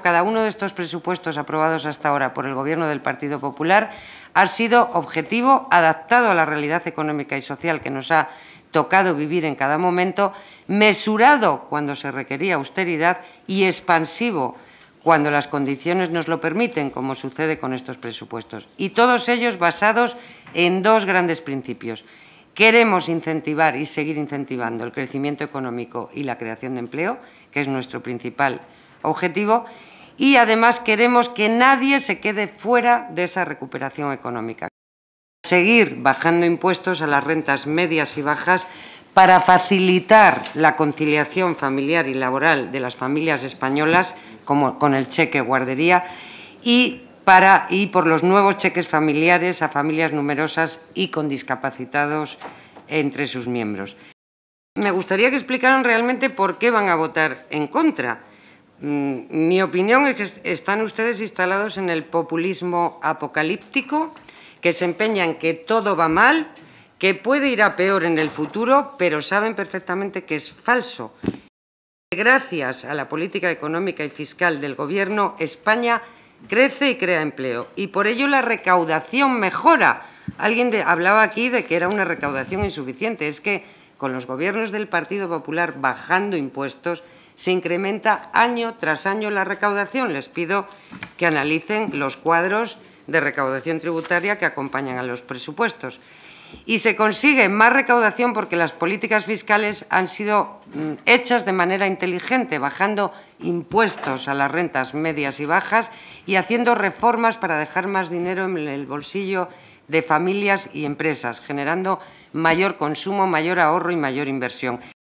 Cada uno de estos presupuestos aprobados hasta ahora por el Gobierno del Partido Popular ha sido objetivo, adaptado a la realidad económica y social que nos ha tocado vivir en cada momento, mesurado cuando se requería austeridad y expansivo cuando las condiciones nos lo permiten, como sucede con estos presupuestos. Y todos ellos basados en dos grandes principios. Queremos incentivar y seguir incentivando el crecimiento económico y la creación de empleo, que es nuestro principal objetivo, y además queremos que nadie se quede fuera de esa recuperación económica. Seguir bajando impuestos a las rentas medias y bajas para facilitar la conciliación familiar y laboral de las familias españolas, como con el cheque guardería, y para y por los nuevos cheques familiares a familias numerosas y con discapacitados entre sus miembros. Me gustaría que explicaran realmente por qué van a votar en contra. Mm, mi opinión es que están ustedes instalados en el populismo apocalíptico, que se empeñan que todo va mal, que puede ir a peor en el futuro, pero saben perfectamente que es falso. Gracias a la política económica y fiscal del Gobierno, España crece y crea empleo. Y por ello la recaudación mejora. Alguien hablaba aquí de que era una recaudación insuficiente. Es que con los gobiernos del Partido Popular bajando impuestos, se incrementa año tras año la recaudación. Les pido que analicen los cuadros de recaudación tributaria que acompañan a los presupuestos y se consigue más recaudación porque las políticas fiscales han sido mm, hechas de manera inteligente, bajando impuestos a las rentas medias y bajas y haciendo reformas para dejar más dinero en el bolsillo de familias y empresas, generando mayor consumo, mayor ahorro y mayor inversión.